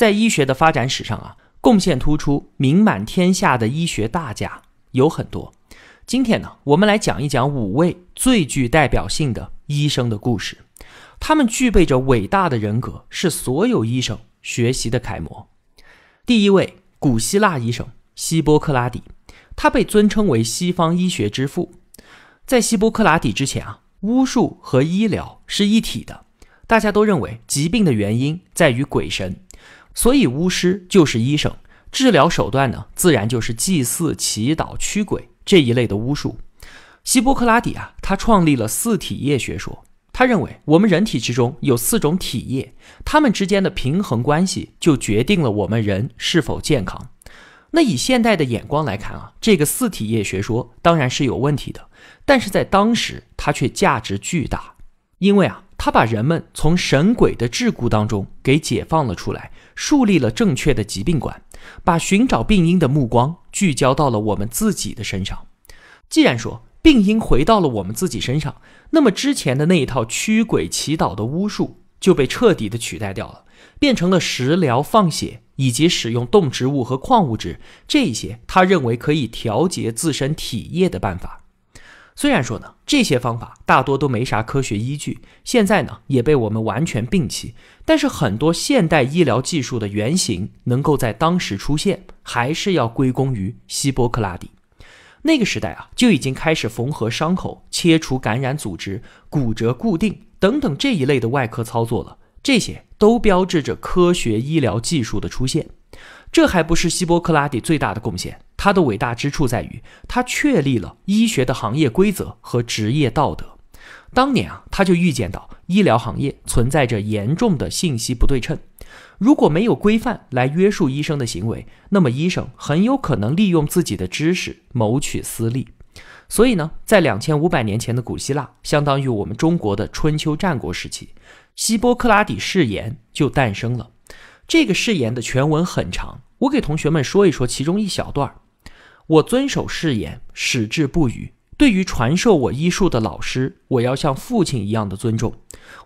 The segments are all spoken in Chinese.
在医学的发展史上啊，贡献突出、名满天下的医学大家有很多。今天呢，我们来讲一讲五位最具代表性的医生的故事。他们具备着伟大的人格，是所有医生学习的楷模。第一位，古希腊医生希波克拉底，他被尊称为西方医学之父。在希波克拉底之前啊，巫术和医疗是一体的，大家都认为疾病的原因在于鬼神。所以，巫师就是医生，治疗手段呢，自然就是祭祀、祈祷、驱鬼这一类的巫术。希波克拉底啊，他创立了四体液学说，他认为我们人体之中有四种体液，它们之间的平衡关系就决定了我们人是否健康。那以现代的眼光来看啊，这个四体液学说当然是有问题的，但是在当时它却价值巨大，因为啊，它把人们从神鬼的桎梏当中给解放了出来。树立了正确的疾病观，把寻找病因的目光聚焦到了我们自己的身上。既然说病因回到了我们自己身上，那么之前的那一套驱鬼祈祷的巫术就被彻底的取代掉了，变成了食疗、放血以及使用动植物和矿物质这些他认为可以调节自身体液的办法。虽然说呢，这些方法大多都没啥科学依据，现在呢也被我们完全摒弃。但是很多现代医疗技术的原型能够在当时出现，还是要归功于希波克拉底。那个时代啊，就已经开始缝合伤口、切除感染组织、骨折固定等等这一类的外科操作了。这些都标志着科学医疗技术的出现。这还不是希波克拉底最大的贡献，他的伟大之处在于，他确立了医学的行业规则和职业道德。当年啊，他就预见到医疗行业存在着严重的信息不对称，如果没有规范来约束医生的行为，那么医生很有可能利用自己的知识谋取私利。所以呢，在两千五百年前的古希腊，相当于我们中国的春秋战国时期，希波克拉底誓言就诞生了。这个誓言的全文很长，我给同学们说一说其中一小段儿。我遵守誓言，矢志不渝。对于传授我医术的老师，我要像父亲一样的尊重。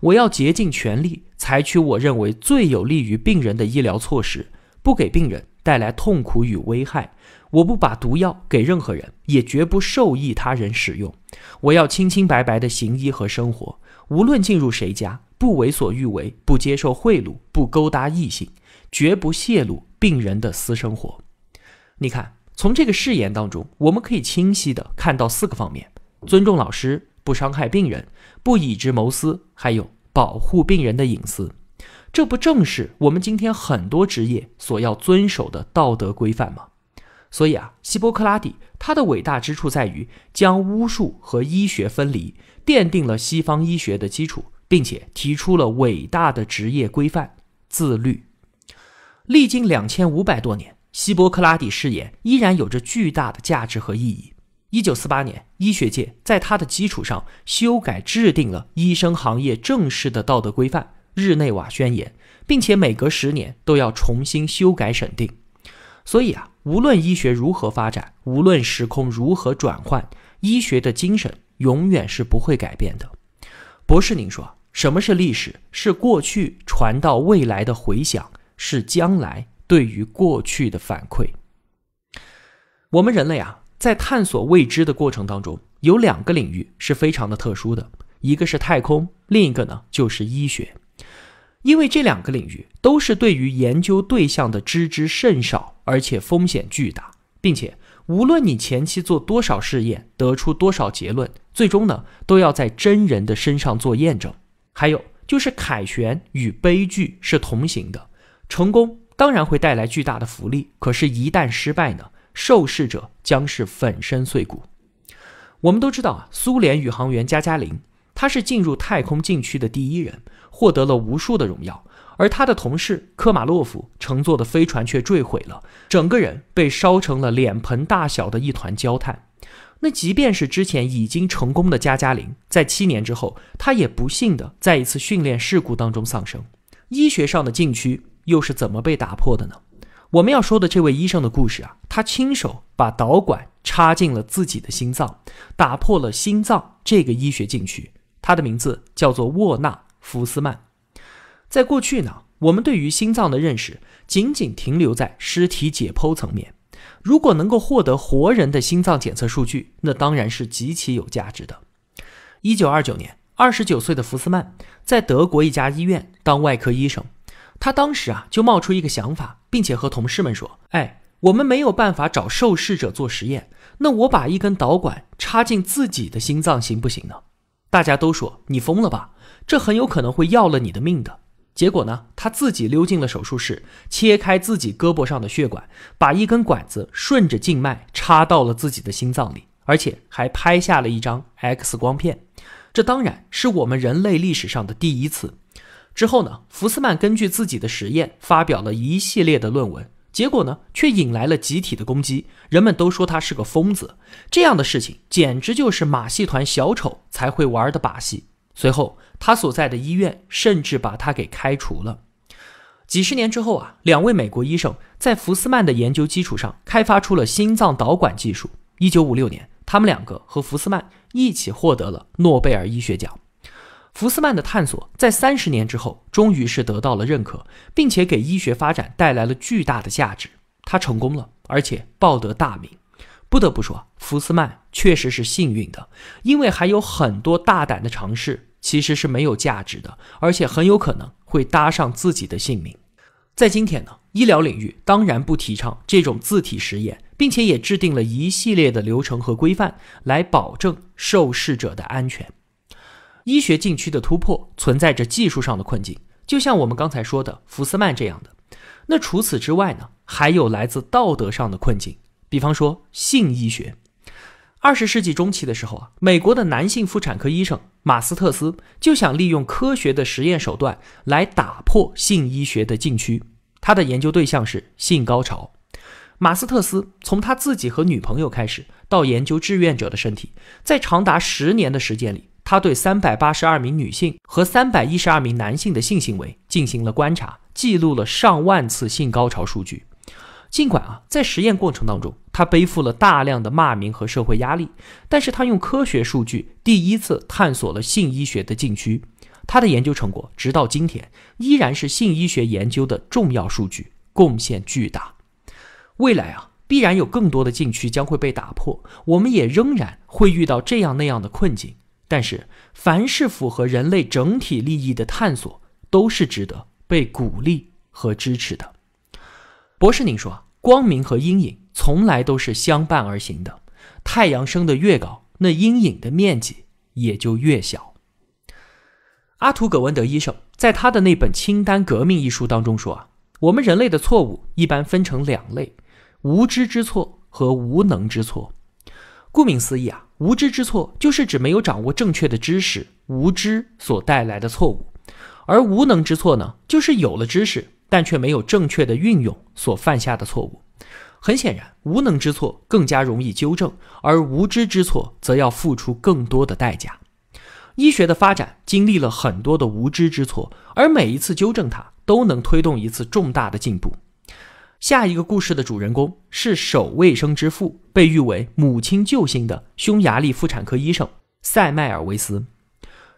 我要竭尽全力，采取我认为最有利于病人的医疗措施，不给病人带来痛苦与危害。我不把毒药给任何人，也绝不授意他人使用。我要清清白白的行医和生活，无论进入谁家。不为所欲为，不接受贿赂，不勾搭异性，绝不泄露病人的私生活。你看，从这个誓言当中，我们可以清晰的看到四个方面：尊重老师，不伤害病人，不以职谋私，还有保护病人的隐私。这不正是我们今天很多职业所要遵守的道德规范吗？所以啊，希波克拉底他的伟大之处在于将巫术和医学分离，奠定了西方医学的基础。并且提出了伟大的职业规范——自律。历经两千五百多年，希波克拉底誓言依然有着巨大的价值和意义。一九四八年，医学界在他的基础上修改制定了医生行业正式的道德规范《日内瓦宣言》，并且每隔十年都要重新修改审定。所以啊，无论医学如何发展，无论时空如何转换，医学的精神永远是不会改变的。不是您说，什么是历史？是过去传到未来的回响，是将来对于过去的反馈。我们人类啊，在探索未知的过程当中，有两个领域是非常的特殊的，一个是太空，另一个呢就是医学。因为这两个领域都是对于研究对象的知之甚少，而且风险巨大，并且。无论你前期做多少试验，得出多少结论，最终呢，都要在真人的身上做验证。还有就是，凯旋与悲剧是同行的，成功当然会带来巨大的福利，可是，一旦失败呢，受试者将是粉身碎骨。我们都知道啊，苏联宇航员加加林，他是进入太空禁区的第一人，获得了无数的荣耀。而他的同事科马洛夫乘坐的飞船却坠毁了，整个人被烧成了脸盆大小的一团焦炭。那即便是之前已经成功的加加林，在七年之后，他也不幸的在一次训练事故当中丧生。医学上的禁区又是怎么被打破的呢？我们要说的这位医生的故事啊，他亲手把导管插进了自己的心脏，打破了心脏这个医学禁区。他的名字叫做沃纳·福斯曼。在过去呢，我们对于心脏的认识仅仅停留在尸体解剖层面。如果能够获得活人的心脏检测数据，那当然是极其有价值的。一九二九年，二十九岁的福斯曼在德国一家医院当外科医生，他当时啊就冒出一个想法，并且和同事们说：“哎，我们没有办法找受试者做实验，那我把一根导管插进自己的心脏行不行呢？”大家都说你疯了吧，这很有可能会要了你的命的。结果呢，他自己溜进了手术室，切开自己胳膊上的血管，把一根管子顺着静脉插到了自己的心脏里，而且还拍下了一张 X 光片。这当然是我们人类历史上的第一次。之后呢，福斯曼根据自己的实验发表了一系列的论文，结果呢，却引来了集体的攻击，人们都说他是个疯子。这样的事情简直就是马戏团小丑才会玩的把戏。随后，他所在的医院甚至把他给开除了。几十年之后啊，两位美国医生在福斯曼的研究基础上开发出了心脏导管技术。一九五六年，他们两个和福斯曼一起获得了诺贝尔医学奖。福斯曼的探索在三十年之后终于是得到了认可，并且给医学发展带来了巨大的价值。他成功了，而且报得大名。不得不说，福斯曼确实是幸运的，因为还有很多大胆的尝试其实是没有价值的，而且很有可能会搭上自己的性命。在今天呢，医疗领域当然不提倡这种自体实验，并且也制定了一系列的流程和规范来保证受试者的安全。医学禁区的突破存在着技术上的困境，就像我们刚才说的福斯曼这样的。那除此之外呢，还有来自道德上的困境。比方说性医学，二十世纪中期的时候啊，美国的男性妇产科医生马斯特斯就想利用科学的实验手段来打破性医学的禁区。他的研究对象是性高潮。马斯特斯从他自己和女朋友开始，到研究志愿者的身体，在长达十年的时间里，他对三百八十二名女性和三百一十二名男性的性行为进行了观察，记录了上万次性高潮数据。尽管啊，在实验过程当中，他背负了大量的骂名和社会压力，但是他用科学数据第一次探索了性医学的禁区，他的研究成果直到今天依然是性医学研究的重要数据，贡献巨大。未来啊，必然有更多的禁区将会被打破，我们也仍然会遇到这样那样的困境，但是凡是符合人类整体利益的探索，都是值得被鼓励和支持的。博士，您说光明和阴影从来都是相伴而行的。太阳升得越高，那阴影的面积也就越小。阿图葛文德医生在他的那本《清单革命》一书当中说啊，我们人类的错误一般分成两类：无知之错和无能之错。顾名思义啊，无知之错就是指没有掌握正确的知识，无知所带来的错误；而无能之错呢，就是有了知识。但却没有正确的运用所犯下的错误，很显然，无能之错更加容易纠正，而无知之错则要付出更多的代价。医学的发展经历了很多的无知之错，而每一次纠正它，都能推动一次重大的进步。下一个故事的主人公是首卫生之父，被誉为母亲救星的匈牙利妇产科医生塞迈尔维斯。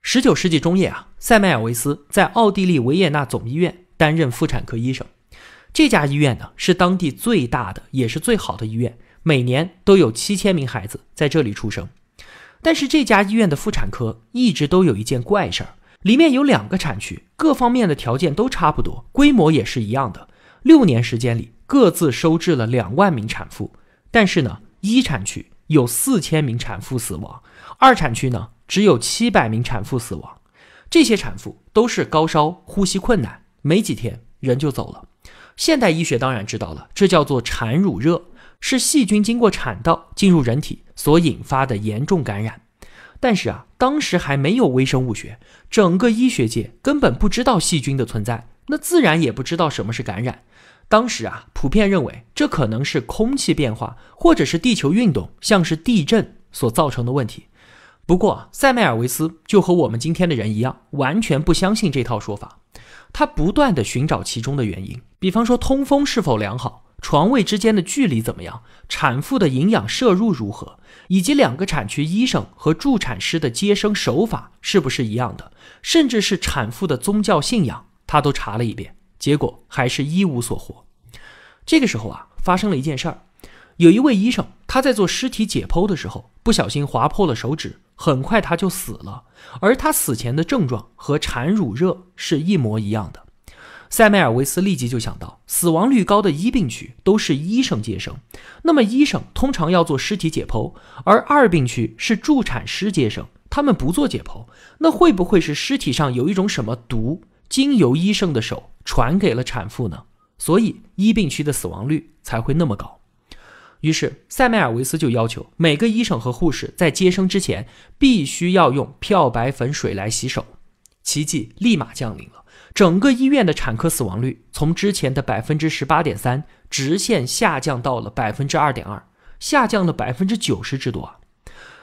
十九世纪中叶啊，塞迈尔维斯在奥地利维也纳总医院。担任妇产科医生，这家医院呢是当地最大的也是最好的医院，每年都有七千名孩子在这里出生。但是这家医院的妇产科一直都有一件怪事儿：里面有两个产区，各方面的条件都差不多，规模也是一样的。六年时间里，各自收治了两万名产妇，但是呢，一产区有四千名产妇死亡，二产区呢只有七百名产妇死亡。这些产妇都是高烧、呼吸困难。没几天，人就走了。现代医学当然知道了，这叫做产乳热，是细菌经过产道进入人体所引发的严重感染。但是啊，当时还没有微生物学，整个医学界根本不知道细菌的存在，那自然也不知道什么是感染。当时啊，普遍认为这可能是空气变化或者是地球运动，像是地震所造成的问题。不过，塞麦尔维斯就和我们今天的人一样，完全不相信这套说法。他不断地寻找其中的原因，比方说通风是否良好，床位之间的距离怎么样，产妇的营养摄入如何，以及两个产区医生和助产师的接生手法是不是一样的，甚至是产妇的宗教信仰，他都查了一遍，结果还是一无所获。这个时候啊，发生了一件事儿，有一位医生他在做尸体解剖的时候不小心划破了手指。很快他就死了，而他死前的症状和产乳热是一模一样的。塞梅尔维斯立即就想到，死亡率高的一病区都是医生接生，那么医生通常要做尸体解剖，而二病区是助产师接生，他们不做解剖，那会不会是尸体上有一种什么毒，经由医生的手传给了产妇呢？所以一病区的死亡率才会那么高。于是，塞麦尔维斯就要求每个医生和护士在接生之前必须要用漂白粉水来洗手，奇迹立马降临了，整个医院的产科死亡率从之前的百分之十八点三直线下降到了百分之二点二，下降了百分之九十之多啊！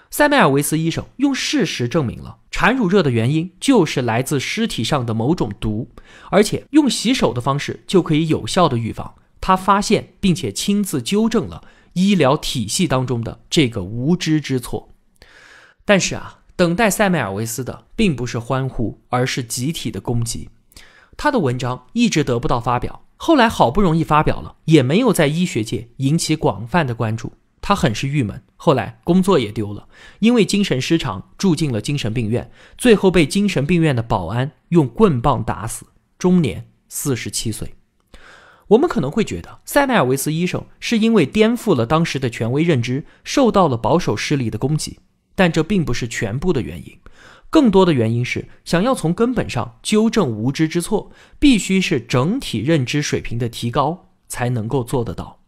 塞麦尔维斯医生用事实证明了产褥热的原因就是来自尸体上的某种毒，而且用洗手的方式就可以有效的预防。他发现并且亲自纠正了。医疗体系当中的这个无知之错，但是啊，等待塞梅尔维斯的并不是欢呼，而是集体的攻击。他的文章一直得不到发表，后来好不容易发表了，也没有在医学界引起广泛的关注。他很是郁闷，后来工作也丢了，因为精神失常住进了精神病院，最后被精神病院的保安用棍棒打死，终年四十七岁。我们可能会觉得塞麦尔维斯医生是因为颠覆了当时的权威认知，受到了保守势力的攻击，但这并不是全部的原因。更多的原因是，想要从根本上纠正无知之错，必须是整体认知水平的提高才能够做得到。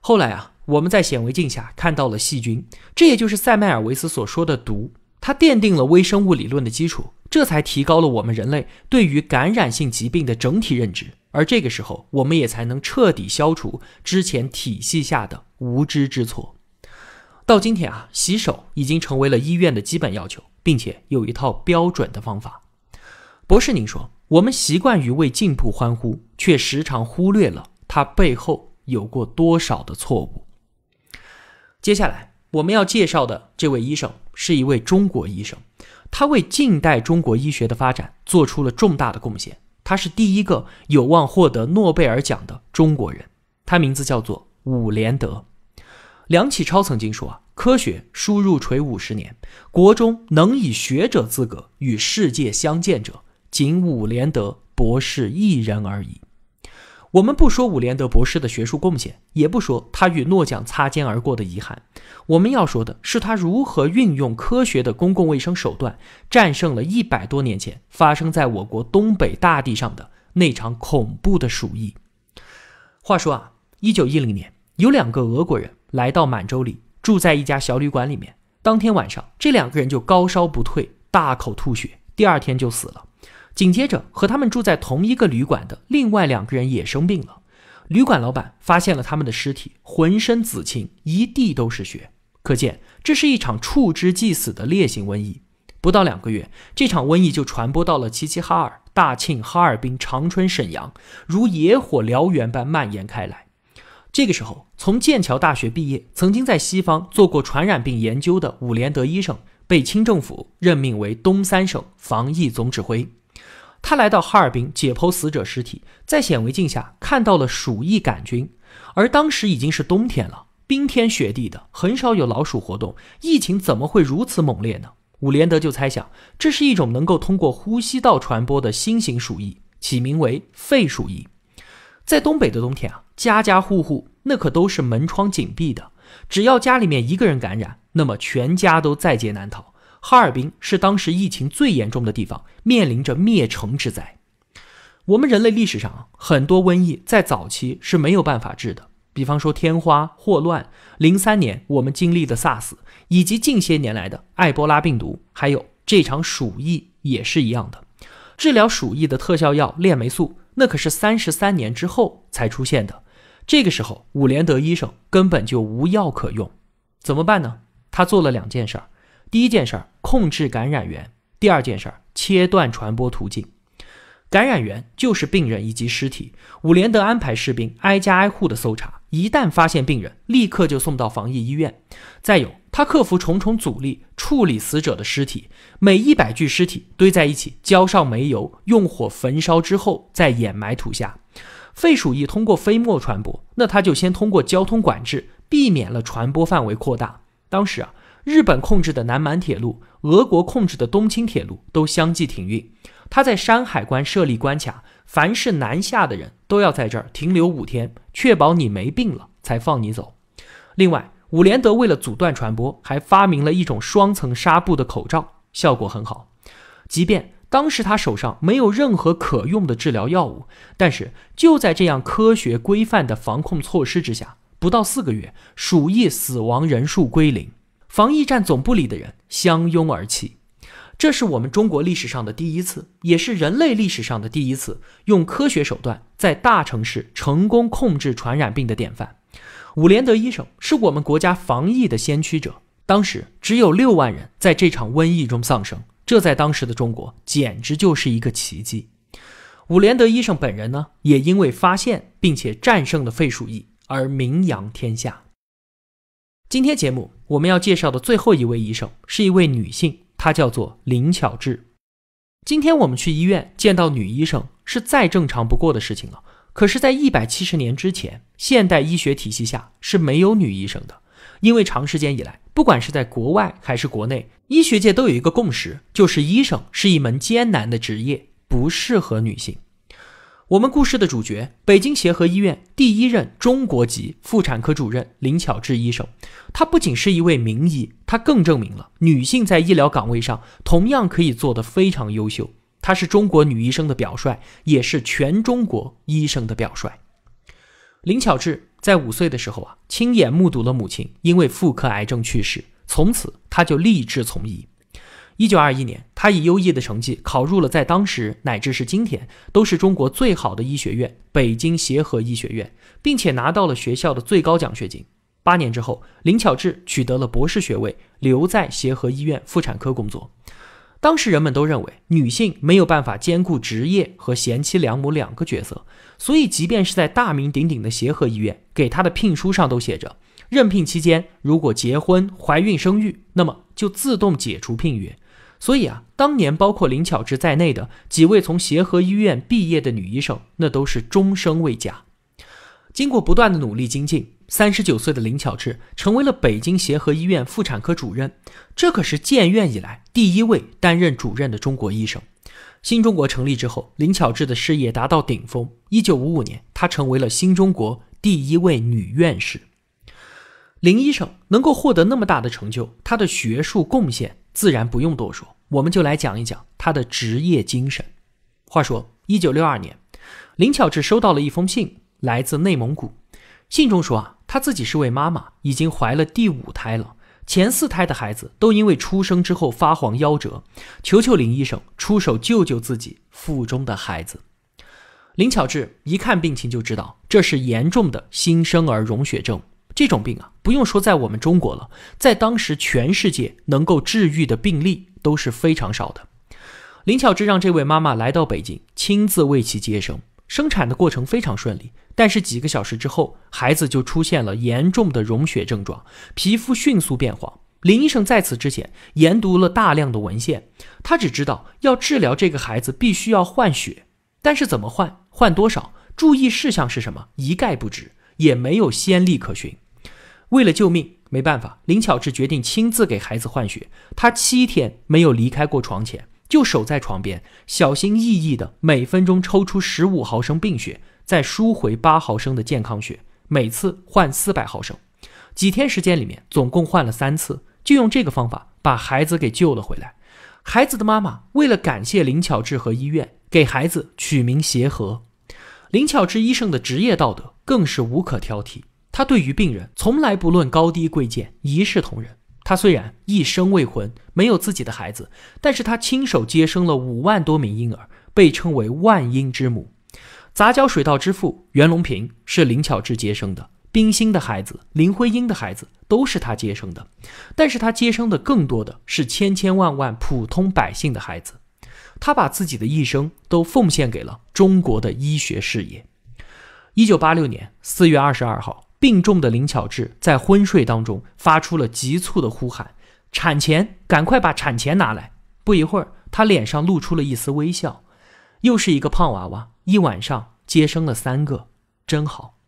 后来啊，我们在显微镜下看到了细菌，这也就是塞麦尔维斯所说的“毒”，它奠定了微生物理论的基础，这才提高了我们人类对于感染性疾病的整体认知。而这个时候，我们也才能彻底消除之前体系下的无知之错。到今天啊，洗手已经成为了医院的基本要求，并且有一套标准的方法。博士，您说，我们习惯于为进步欢呼，却时常忽略了它背后有过多少的错误。接下来我们要介绍的这位医生是一位中国医生，他为近代中国医学的发展做出了重大的贡献。他是第一个有望获得诺贝尔奖的中国人，他名字叫做伍连德。梁启超曾经说啊，科学输入垂五十年，国中能以学者资格与世界相见者，仅伍连德博士一人而已。我们不说伍连德博士的学术贡献，也不说他与诺奖擦肩而过的遗憾，我们要说的是他如何运用科学的公共卫生手段，战胜了一百多年前发生在我国东北大地上的那场恐怖的鼠疫。话说啊，一九一零年，有两个俄国人来到满洲里，住在一家小旅馆里面。当天晚上，这两个人就高烧不退，大口吐血，第二天就死了。紧接着，和他们住在同一个旅馆的另外两个人也生病了。旅馆老板发现了他们的尸体，浑身紫青，一地都是血。可见，这是一场触之即死的烈性瘟疫。不到两个月，这场瘟疫就传播到了齐齐哈尔、大庆、哈尔滨、长春、沈阳，如野火燎原般蔓延开来。这个时候，从剑桥大学毕业，曾经在西方做过传染病研究的伍连德医生，被清政府任命为东三省防疫总指挥。他来到哈尔滨解剖死者尸体，在显微镜下看到了鼠疫杆菌，而当时已经是冬天了，冰天雪地的，很少有老鼠活动，疫情怎么会如此猛烈呢？伍连德就猜想，这是一种能够通过呼吸道传播的新型鼠疫，起名为肺鼠疫。在东北的冬天啊，家家户户那可都是门窗紧闭的，只要家里面一个人感染，那么全家都在劫难逃。哈尔滨是当时疫情最严重的地方，面临着灭城之灾。我们人类历史上很多瘟疫在早期是没有办法治的，比方说天花、霍乱、零三年我们经历的 SARS，以及近些年来的埃博拉病毒，还有这场鼠疫也是一样的。治疗鼠疫的特效药链霉素，那可是三十三年之后才出现的。这个时候，伍连德医生根本就无药可用，怎么办呢？他做了两件事儿。第一件事儿，控制感染源；第二件事儿，切断传播途径。感染源就是病人以及尸体。伍连德安排士兵挨家挨户的搜查，一旦发现病人，立刻就送到防疫医院。再有，他克服重重阻力，处理死者的尸体。每一百具尸体堆在一起，浇上煤油，用火焚烧之后再掩埋土下。肺鼠疫通过飞沫传播，那他就先通过交通管制，避免了传播范围扩大。当时啊。日本控制的南满铁路、俄国控制的东清铁路都相继停运。他在山海关设立关卡，凡是南下的人都要在这儿停留五天，确保你没病了才放你走。另外，伍连德为了阻断传播，还发明了一种双层纱布的口罩，效果很好。即便当时他手上没有任何可用的治疗药物，但是就在这样科学规范的防控措施之下，不到四个月，鼠疫死亡人数归零。防疫站总部里的人相拥而泣，这是我们中国历史上的第一次，也是人类历史上的第一次，用科学手段在大城市成功控制传染病的典范。伍连德医生是我们国家防疫的先驱者，当时只有六万人在这场瘟疫中丧生，这在当时的中国简直就是一个奇迹。伍连德医生本人呢，也因为发现并且战胜了肺鼠疫而名扬天下。今天节目我们要介绍的最后一位医生是一位女性，她叫做林巧稚。今天我们去医院见到女医生是再正常不过的事情了。可是，在一百七十年之前，现代医学体系下是没有女医生的，因为长时间以来，不管是在国外还是国内，医学界都有一个共识，就是医生是一门艰难的职业，不适合女性。我们故事的主角，北京协和医院第一任中国籍妇产科主任林巧稚医生，她不仅是一位名医，她更证明了女性在医疗岗位上同样可以做得非常优秀。她是中国女医生的表率，也是全中国医生的表率。林巧稚在五岁的时候啊，亲眼目睹了母亲因为妇科癌症去世，从此她就立志从医。一九二一年，他以优异的成绩考入了在当时乃至是今天都是中国最好的医学院——北京协和医学院，并且拿到了学校的最高奖学金。八年之后，林巧稚取得了博士学位，留在协和医院妇产科工作。当时人们都认为女性没有办法兼顾职业和贤妻良母两个角色，所以即便是在大名鼎鼎的协和医院，给她的聘书上都写着：任聘期间如果结婚、怀孕、生育，那么就自动解除聘约。所以啊，当年包括林巧稚在内的几位从协和医院毕业的女医生，那都是终生未嫁。经过不断的努力精进，三十九岁的林巧稚成为了北京协和医院妇产科主任，这可是建院以来第一位担任主任的中国医生。新中国成立之后，林巧稚的事业达到顶峰。一九五五年，她成为了新中国第一位女院士。林医生能够获得那么大的成就，她的学术贡献。自然不用多说，我们就来讲一讲他的职业精神。话说，一九六二年，林巧稚收到了一封信，来自内蒙古。信中说啊，她自己是位妈妈，已经怀了第五胎了，前四胎的孩子都因为出生之后发黄夭折，求求林医生出手救救自己腹中的孩子。林巧稚一看病情就知道，这是严重的新生儿溶血症。这种病啊，不用说在我们中国了，在当时全世界能够治愈的病例都是非常少的。林巧稚让这位妈妈来到北京，亲自为其接生。生产的过程非常顺利，但是几个小时之后，孩子就出现了严重的溶血症状，皮肤迅速变黄。林医生在此之前研读了大量的文献，他只知道要治疗这个孩子必须要换血，但是怎么换、换多少、注意事项是什么，一概不知，也没有先例可循。为了救命，没办法，林巧稚决定亲自给孩子换血。她七天没有离开过床前，就守在床边，小心翼翼的每分钟抽出十五毫升病血，再输回八毫升的健康血，每次换四百毫升。几天时间里面，总共换了三次，就用这个方法把孩子给救了回来。孩子的妈妈为了感谢林巧稚和医院，给孩子取名协和。林巧稚医生的职业道德更是无可挑剔。他对于病人从来不论高低贵贱，一视同仁。他虽然一生未婚，没有自己的孩子，但是他亲手接生了五万多名婴儿，被称为“万婴之母”。杂交水稻之父袁隆平是林巧稚接生的，冰心的孩子、林徽因的孩子都是他接生的，但是他接生的更多的是千千万万普通百姓的孩子。他把自己的一生都奉献给了中国的医学事业。一九八六年四月二十二号。病重的林巧稚在昏睡当中发出了急促的呼喊：“产钳，赶快把产钳拿来！”不一会儿，他脸上露出了一丝微笑。又是一个胖娃娃，一晚上接生了三个，真好。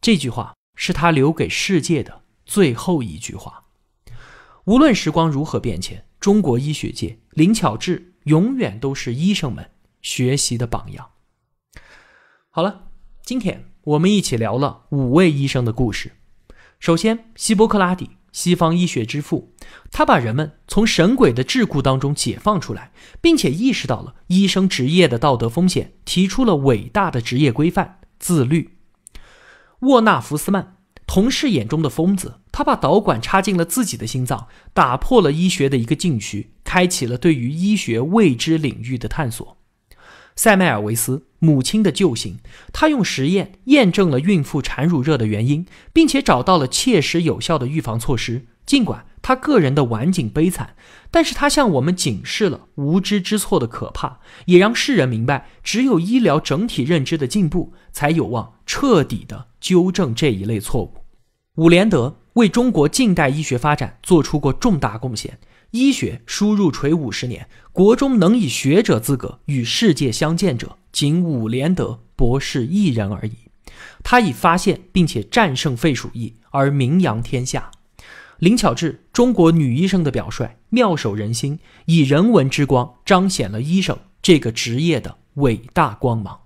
这句话是他留给世界的最后一句话。无论时光如何变迁，中国医学界林巧稚永远都是医生们学习的榜样。好了，今天。我们一起聊了五位医生的故事。首先，希波克拉底，西方医学之父，他把人们从神鬼的桎梏当中解放出来，并且意识到了医生职业的道德风险，提出了伟大的职业规范——自律。沃纳福斯曼，同事眼中的疯子，他把导管插进了自己的心脏，打破了医学的一个禁区，开启了对于医学未知领域的探索。塞麦尔维斯母亲的救星，他用实验验证了孕妇产乳热的原因，并且找到了切实有效的预防措施。尽管他个人的晚景悲惨，但是他向我们警示了无知之错的可怕，也让世人明白，只有医疗整体认知的进步，才有望彻底的纠正这一类错误。伍连德为中国近代医学发展做出过重大贡献。医学输入垂五十年，国中能以学者资格与世界相见者，仅伍连德博士一人而已。他以发现并且战胜肺鼠疫而名扬天下。林巧稚，中国女医生的表率，妙手仁心，以人文之光彰显了医生这个职业的伟大光芒。